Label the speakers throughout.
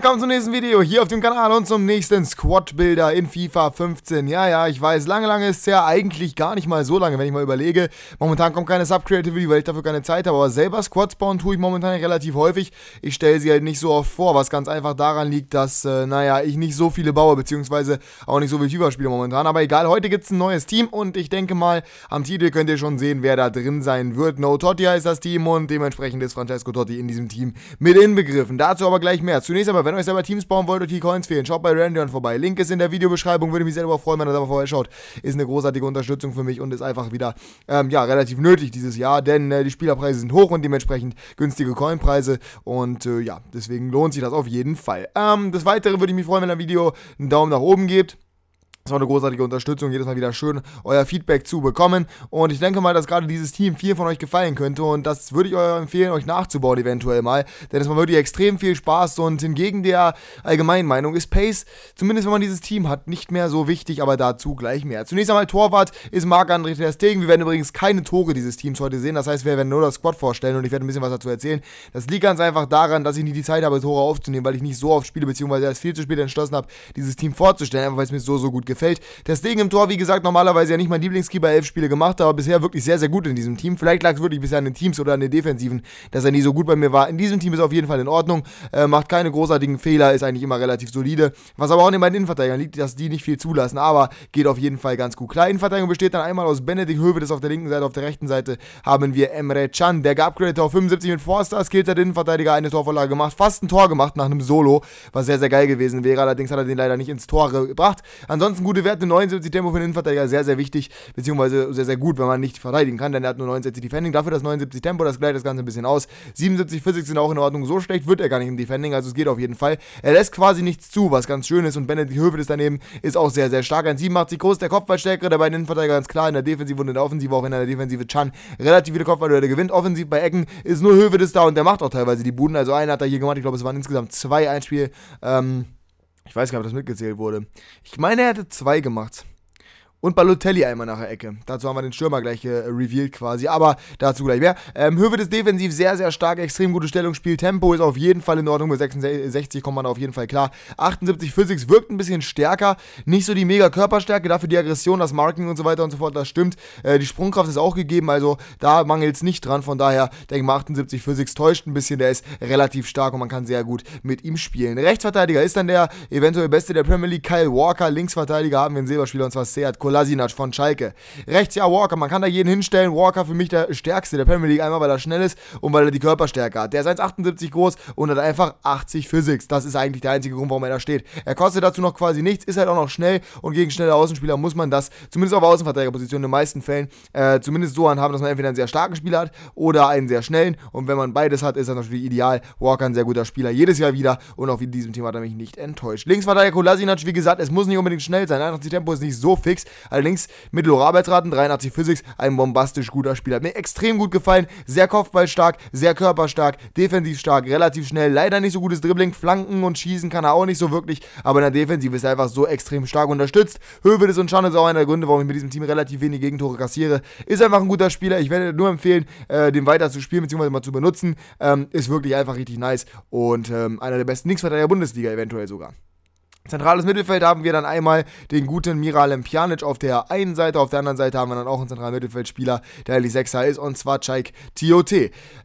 Speaker 1: willkommen zum nächsten Video hier auf dem Kanal und zum nächsten Squad Builder in FIFA 15. Ja, ja, ich weiß, lange, lange ist es ja eigentlich gar nicht mal so lange, wenn ich mal überlege. Momentan kommt keine Sub-Creativity, weil ich dafür keine Zeit habe, aber selber Squads bauen tue ich momentan relativ häufig. Ich stelle sie halt nicht so oft vor, was ganz einfach daran liegt, dass, äh, naja, ich nicht so viele baue, beziehungsweise auch nicht so viele FIFA spiele momentan. Aber egal, heute gibt es ein neues Team und ich denke mal, am Titel könnt ihr schon sehen, wer da drin sein wird. No Totti heißt das Team und dementsprechend ist Francesco Totti in diesem Team mit inbegriffen. Dazu aber gleich mehr. Zunächst aber wenn ihr euch selber Teams bauen wollt und die Coins fehlen, schaut bei Randion vorbei. Link ist in der Videobeschreibung. Würde mich selber freuen, wenn ihr da mal vorbeischaut. Ist eine großartige Unterstützung für mich und ist einfach wieder ähm, ja, relativ nötig dieses Jahr, denn äh, die Spielerpreise sind hoch und dementsprechend günstige Coinpreise. Und äh, ja, deswegen lohnt sich das auf jeden Fall. Ähm, des Weiteren würde ich mich freuen, wenn ihr Video einen Daumen nach oben gebt. Es war eine großartige Unterstützung, jedes Mal wieder schön euer Feedback zu bekommen. Und ich denke mal, dass gerade dieses Team vielen von euch gefallen könnte. Und das würde ich euch empfehlen, euch nachzubauen eventuell mal. Denn es macht wirklich extrem viel Spaß. Und hingegen der allgemeinen Meinung ist Pace, zumindest wenn man dieses Team hat, nicht mehr so wichtig. Aber dazu gleich mehr. Zunächst einmal Torwart ist Marc-André Ter Stegen. Wir werden übrigens keine Tore dieses Teams heute sehen. Das heißt, wir werden nur das Squad vorstellen. Und ich werde ein bisschen was dazu erzählen. Das liegt ganz einfach daran, dass ich nie die Zeit habe, Tore aufzunehmen, weil ich nicht so oft spiele, beziehungsweise erst viel zu spät entschlossen habe, dieses Team vorzustellen. Einfach weil es mir so, so gut gefällt gefällt. Ding im Tor, wie gesagt, normalerweise ja nicht mein Lieblingskeeper, elf Spiele gemacht, aber bisher wirklich sehr, sehr gut in diesem Team. Vielleicht lag es wirklich bisher an den Teams oder an den Defensiven, dass er nie so gut bei mir war. In diesem Team ist er auf jeden Fall in Ordnung, äh, macht keine großartigen Fehler, ist eigentlich immer relativ solide. Was aber auch in meinen Innenverteidigern liegt, dass die nicht viel zulassen, aber geht auf jeden Fall ganz gut. Klar, Innenverteidigung besteht dann einmal aus Benedikt Höwe, Höwedes auf der linken Seite, auf der rechten Seite haben wir Emre Can, der geupgradet auf 75 mit Forster, skillter Innenverteidiger, eine Torvorlage gemacht, fast ein Tor gemacht nach einem Solo, was sehr, sehr geil gewesen wäre. Allerdings hat er den leider nicht ins Tor gebracht. Ansonsten Ansonsten gute Werte, 79 Tempo für den Innenverteidiger, sehr, sehr wichtig, beziehungsweise sehr, sehr gut, wenn man nicht verteidigen kann, denn er hat nur 69 Defending. Dafür das 79 Tempo, das gleicht das Ganze ein bisschen aus. 77 Physik sind auch in Ordnung, so schlecht wird er gar nicht im Defending, also es geht auf jeden Fall. Er lässt quasi nichts zu, was ganz schön ist und Benedikt Hövel ist daneben, ist auch sehr, sehr stark. Ein 87 groß, der Kopfballstärkere der beiden Innenverteidiger ganz klar, in der Defensive und in der Offensive, auch in der Defensive Chan. Relativ viele der gewinnt, offensiv bei Ecken ist nur Hövel ist da und der macht auch teilweise die Buden, also einen hat er hier gemacht, ich glaube es waren insgesamt zwei Einspiel. Ähm, ich weiß gar nicht, ob das mitgezählt wurde. Ich meine, er hätte zwei gemacht. Und Balotelli einmal nach der Ecke. Dazu haben wir den Stürmer gleich äh, revealed quasi, aber dazu gleich mehr. Ähm, Höwe ist defensiv sehr, sehr stark, extrem gute Stellungsspiel. Tempo, ist auf jeden Fall in Ordnung. Mit 66 kommt man auf jeden Fall klar. 78 Physics wirkt ein bisschen stärker, nicht so die mega Körperstärke, dafür die Aggression, das Marking und so weiter und so fort, das stimmt. Äh, die Sprungkraft ist auch gegeben, also da mangelt es nicht dran. Von daher, denke ich mal, 78 Physics täuscht ein bisschen, der ist relativ stark und man kann sehr gut mit ihm spielen. Rechtsverteidiger ist dann der eventuell beste der Premier League, Kyle Walker. Linksverteidiger haben wir einen Silberspieler und zwar Seat Kurz Kolasinac von Schalke. Rechts ja Walker, man kann da jeden hinstellen. Walker für mich der stärkste der Premier League, einmal weil er schnell ist und weil er die Körperstärke hat. Der ist 1,78 groß und hat einfach 80 Physics. Das ist eigentlich der einzige Grund, warum er da steht. Er kostet dazu noch quasi nichts, ist halt auch noch schnell und gegen schnelle Außenspieler muss man das, zumindest auf Außenverteidigerposition in den meisten Fällen, äh, zumindest so anhaben, dass man entweder einen sehr starken Spieler hat oder einen sehr schnellen. Und wenn man beides hat, ist das natürlich ideal. Walker ein sehr guter Spieler, jedes Jahr wieder und auch in diesem Thema hat er mich nicht enttäuscht. Linksverteidiger Kolasinac, wie gesagt, es muss nicht unbedingt schnell sein, einfach die Tempo ist nicht so fix, Allerdings mit mittlere Arbeitsraten, 83 Physics, ein bombastisch guter Spieler. Hat mir extrem gut gefallen, sehr kopfballstark, sehr körperstark, defensiv stark, relativ schnell, leider nicht so gutes Dribbling, Flanken und Schießen kann er auch nicht so wirklich, aber in der Defensive ist er einfach so extrem stark unterstützt. Hövedes und Schan ist auch einer der Gründe, warum ich mit diesem Team relativ wenig Gegentore kassiere. Ist einfach ein guter Spieler, ich werde nur empfehlen, äh, den weiter zu spielen bzw. mal zu benutzen. Ähm, ist wirklich einfach richtig nice und ähm, einer der besten Linksverteidiger der Bundesliga eventuell sogar. Zentrales Mittelfeld haben wir dann einmal den guten Miralem Pjanic auf der einen Seite, auf der anderen Seite haben wir dann auch einen zentralen Mittelfeldspieler, der eigentlich Sechser ist, und zwar Chaik TOT.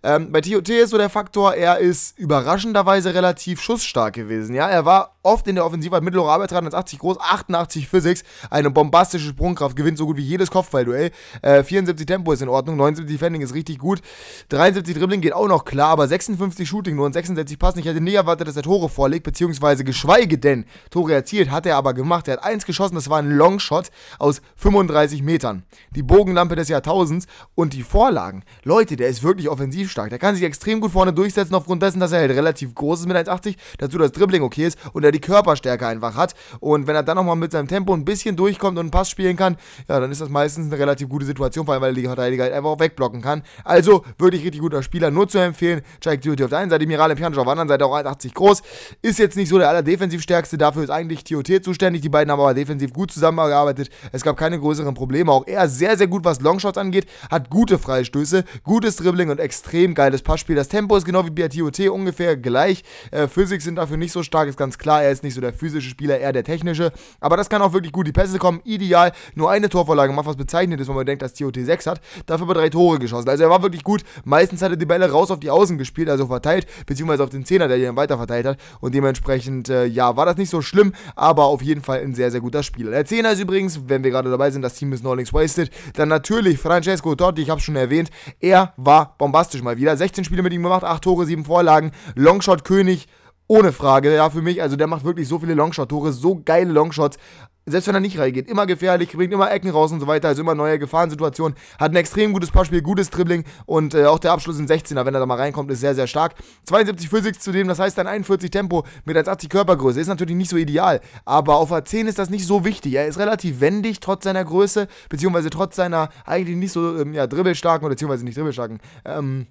Speaker 1: Ähm, bei TOT ist so der Faktor, er ist überraschenderweise relativ schussstark gewesen. Ja, er war oft in der Offensive hat mittlerer Arbeit 380 groß, 88 Physics, eine bombastische Sprungkraft, gewinnt so gut wie jedes Kopfballduell. Äh, 74 Tempo ist in Ordnung, 79 Defending ist richtig gut, 73 Dribbling geht auch noch klar, aber 56 Shooting nur und 66 Passen. Ich hätte nie erwartet, dass er Tore vorlegt, beziehungsweise geschweige denn Tore erzielt, hat er aber gemacht. Er hat eins geschossen, das war ein Longshot aus 35 Metern. Die Bogenlampe des Jahrtausends und die Vorlagen. Leute, der ist wirklich offensiv stark. Der kann sich extrem gut vorne durchsetzen, aufgrund dessen, dass er halt relativ groß ist mit 1,80, dazu das Dribbling okay ist und er die Körperstärke einfach hat. Und wenn er dann nochmal mit seinem Tempo ein bisschen durchkommt und einen Pass spielen kann, ja, dann ist das meistens eine relativ gute Situation, vor allem weil er die Verteidiger halt einfach auch wegblocken kann. Also wirklich richtig guter Spieler, nur zu empfehlen. Jack Duty auf der einen Seite, Miral Pjanic auf der anderen Seite auch 1,80 groß. Ist jetzt nicht so der allerdefensivstärkste, dafür ist eigentlich TOT zuständig. Die beiden haben aber defensiv gut zusammengearbeitet. Es gab keine größeren Probleme. Auch er sehr, sehr gut, was Longshots angeht. Hat gute Freistöße, gutes Dribbling und extrem geiles Passspiel. Das Tempo ist genau wie bei TOT ungefähr gleich. Äh, Physik sind dafür nicht so stark, ist ganz klar. Er ist nicht so der physische Spieler, eher der technische. Aber das kann auch wirklich gut. Die Pässe kommen ideal. Nur eine Torvorlage macht was bezeichnet ist, wenn man denkt, dass TOT 6 hat. Dafür aber drei Tore geschossen. Also er war wirklich gut. Meistens hat er die Bälle raus auf die Außen gespielt, also verteilt, beziehungsweise auf den Zehner, der die dann weiter verteilt hat. Und dementsprechend, äh, ja, war das nicht so schlimm, aber auf jeden Fall ein sehr, sehr guter Spieler. Der Zehner ist übrigens, wenn wir gerade dabei sind, das Team ist neulings Wasted, dann natürlich Francesco Totti, ich habe es schon erwähnt, er war bombastisch mal wieder. 16 Spiele mit ihm gemacht, 8 Tore, 7 Vorlagen, Longshot König, ohne Frage, ja, für mich. Also der macht wirklich so viele Longshot-Tore, so geile Longshots. Selbst wenn er nicht reingeht, immer gefährlich, bringt immer Ecken raus und so weiter, also immer neue Gefahrensituationen. Hat ein extrem gutes Passspiel, gutes Dribbling und äh, auch der Abschluss im 16er, wenn er da mal reinkommt, ist sehr, sehr stark. 72 Physik zudem, das heißt ein 41 Tempo mit 1,80 Körpergröße, ist natürlich nicht so ideal, aber auf A10 ist das nicht so wichtig. Er ist relativ wendig, trotz seiner Größe, beziehungsweise trotz seiner eigentlich nicht so ähm, ja, dribbelstarken oder beziehungsweise nicht dribbelstarken, ähm,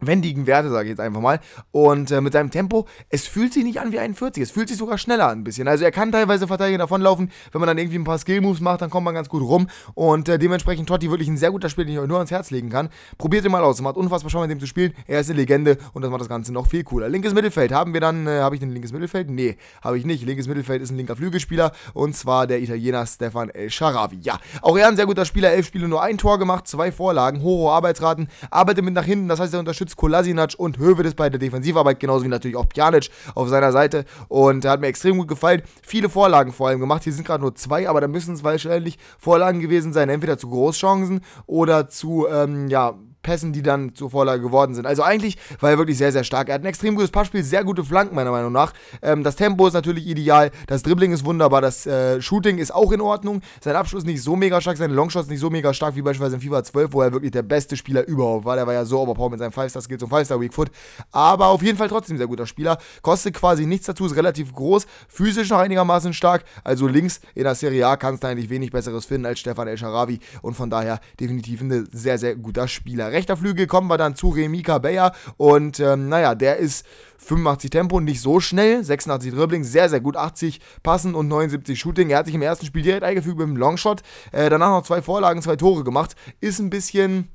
Speaker 1: wendigen Werte, sage ich jetzt einfach mal. Und äh, mit seinem Tempo, es fühlt sich nicht an wie 41, es fühlt sich sogar schneller an ein bisschen. Also er kann teilweise Verteidiger davonlaufen, wenn man dann irgendwie ein paar Skill-Moves macht, dann kommt man ganz gut rum. Und äh, dementsprechend Totti wirklich ein sehr guter Spiel, den ich euch nur ans Herz legen kann. Probiert ihn mal aus, Es macht unfassbar Spaß mit dem zu spielen. Er ist eine Legende und das macht das Ganze noch viel cooler. Linkes Mittelfeld haben wir dann, äh, habe ich ein linkes Mittelfeld? Nee, habe ich nicht. Linkes Mittelfeld ist ein linker Flügelspieler und zwar der Italiener Stefan El Sharavi. Ja, auch er ein sehr guter Spieler, elf Spiele, nur ein Tor gemacht, zwei Vorlagen, hohe Arbeitsraten, arbeitet mit nach hinten, das heißt er unterstützt Schmitz, Kolasinac und Hövedes bei der Defensivarbeit, genauso wie natürlich auch Pjanic auf seiner Seite. Und er hat mir extrem gut gefallen. Viele Vorlagen vor allem gemacht. Hier sind gerade nur zwei, aber da müssen es wahrscheinlich Vorlagen gewesen sein. Entweder zu Großchancen oder zu, ähm, ja, Pässen, die dann zur Vorlage geworden sind. Also eigentlich war er wirklich sehr, sehr stark. Er hat ein extrem gutes Passspiel, sehr gute Flanken meiner Meinung nach. Ähm, das Tempo ist natürlich ideal, das Dribbling ist wunderbar, das äh, Shooting ist auch in Ordnung. Sein Abschluss nicht so mega stark, seine Longshots nicht so mega stark wie beispielsweise in FIFA 12, wo er wirklich der beste Spieler überhaupt war. Der war ja so overpowered mit seinem Five-Star-Skill zum Five-Star-Weakfoot. Aber auf jeden Fall trotzdem sehr guter Spieler. Kostet quasi nichts dazu, ist relativ groß, physisch noch einigermaßen stark. Also links in der Serie A kannst du eigentlich wenig Besseres finden als Stefan El Sharawi. Und von daher definitiv ein sehr, sehr guter Spieler. Rechter Flügel kommen wir dann zu Remi Beyer und ähm, naja, der ist 85 Tempo, nicht so schnell, 86 Dribbling, sehr, sehr gut, 80 Passen und 79 Shooting. Er hat sich im ersten Spiel direkt eingefügt mit dem Longshot, äh, danach noch zwei Vorlagen, zwei Tore gemacht. Ist ein bisschen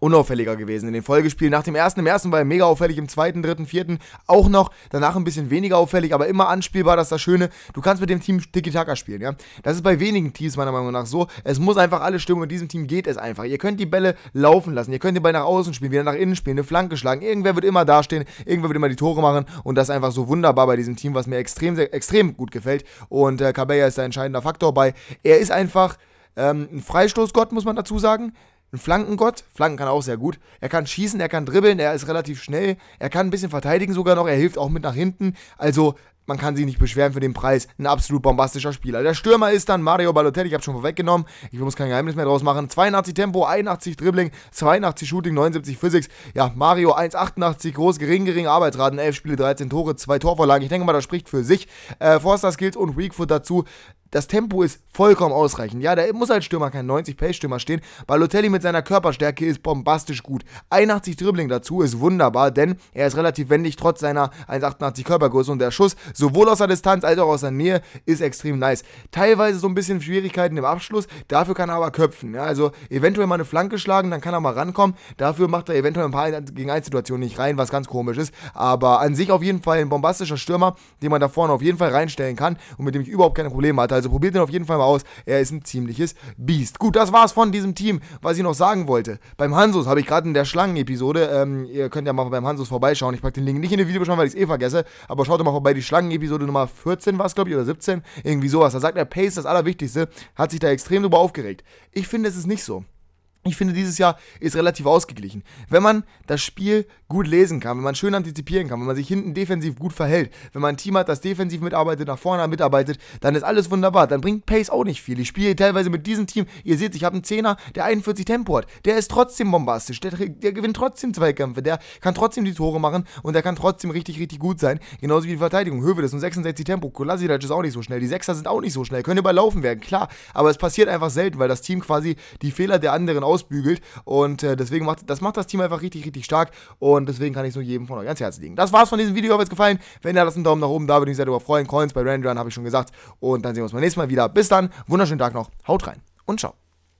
Speaker 1: unauffälliger gewesen in den Folgespielen. Nach dem ersten, im ersten war er mega auffällig, im zweiten, dritten, vierten auch noch. Danach ein bisschen weniger auffällig, aber immer anspielbar. Das ist das Schöne. Du kannst mit dem Team Tiki-Taka spielen, ja. Das ist bei wenigen Teams meiner Meinung nach so. Es muss einfach alles stimmen. Mit diesem Team geht es einfach. Ihr könnt die Bälle laufen lassen. Ihr könnt die Bälle nach außen spielen, wieder nach innen spielen, eine Flanke schlagen. Irgendwer wird immer dastehen. Irgendwer wird immer die Tore machen. Und das ist einfach so wunderbar bei diesem Team, was mir extrem, sehr, extrem gut gefällt. Und äh, Cabella ist da entscheidender Faktor bei. Er ist einfach ähm, ein Freistoßgott, muss man dazu sagen ein Flankengott. Flanken kann er auch sehr gut. Er kann schießen, er kann dribbeln, er ist relativ schnell, er kann ein bisschen verteidigen sogar noch, er hilft auch mit nach hinten. Also man kann sich nicht beschweren für den Preis. Ein absolut bombastischer Spieler. Der Stürmer ist dann Mario Balotelli. Ich habe schon vorweggenommen. Ich muss kein Geheimnis mehr draus machen. 82 Tempo, 81 Dribbling, 82 Shooting, 79 Physics. Ja, Mario 1,88 groß, gering, gering Arbeitsraten. 11 Spiele, 13 Tore, 2 Torvorlagen. Ich denke mal, das spricht für sich. Äh, Forster Skills und Weakfoot dazu das Tempo ist vollkommen ausreichend. Ja, da muss als Stürmer kein 90-Pace-Stürmer stehen. Balotelli mit seiner Körperstärke ist bombastisch gut. 81 Dribbling dazu ist wunderbar, denn er ist relativ wendig trotz seiner 1,88 Körpergröße und der Schuss sowohl aus der Distanz als auch aus der Nähe, ist extrem nice. Teilweise so ein bisschen Schwierigkeiten im Abschluss, dafür kann er aber köpfen. Ja, also eventuell mal eine Flanke schlagen, dann kann er mal rankommen. Dafür macht er eventuell ein paar gegen 1 Situationen nicht rein, was ganz komisch ist. Aber an sich auf jeden Fall ein bombastischer Stürmer, den man da vorne auf jeden Fall reinstellen kann und mit dem ich überhaupt keine Probleme hatte. Also probiert den auf jeden Fall mal aus. Er ist ein ziemliches Biest. Gut, das war's von diesem Team, was ich noch sagen wollte. Beim Hansus habe ich gerade in der Schlangen-Episode, ähm, ihr könnt ja mal beim Hansus vorbeischauen. Ich packe den Link nicht in die Videobeschreibung, weil ich es eh vergesse, aber schaut mal vorbei, die Schlangen sagen, Episode Nummer 14 war es, glaube ich, oder 17, irgendwie sowas. Da sagt er, Pace das Allerwichtigste, hat sich da extrem drüber aufgeregt. Ich finde, es ist nicht so ich finde, dieses Jahr ist relativ ausgeglichen. Wenn man das Spiel gut lesen kann, wenn man schön antizipieren kann, wenn man sich hinten defensiv gut verhält, wenn man ein Team hat, das defensiv mitarbeitet, nach vorne mitarbeitet, dann ist alles wunderbar. Dann bringt Pace auch nicht viel. Ich spiele teilweise mit diesem Team. Ihr seht, ich habe einen Zehner, der 41 Tempo hat. Der ist trotzdem bombastisch. Der, der gewinnt trotzdem Zweikämpfe. Der kann trotzdem die Tore machen und der kann trotzdem richtig, richtig gut sein. Genauso wie die Verteidigung. Höwe, das ist und 66 Tempo. Kolasic ist auch nicht so schnell. Die Sechser sind auch nicht so schnell. Können überlaufen werden, klar. Aber es passiert einfach selten, weil das Team quasi die Fehler der anderen aus ausbügelt. Und äh, deswegen macht das macht das Team einfach richtig, richtig stark. Und deswegen kann ich es nur jedem von euch ans Herz legen. Das war's von diesem Video. Ich hoffe, es gefallen. Wenn ja, lasst einen Daumen nach oben da, würde ich mich sehr darüber freuen. Coins bei Randrun habe ich schon gesagt. Und dann sehen wir uns beim nächsten Mal wieder. Bis dann, wunderschönen Tag noch. Haut rein und ciao.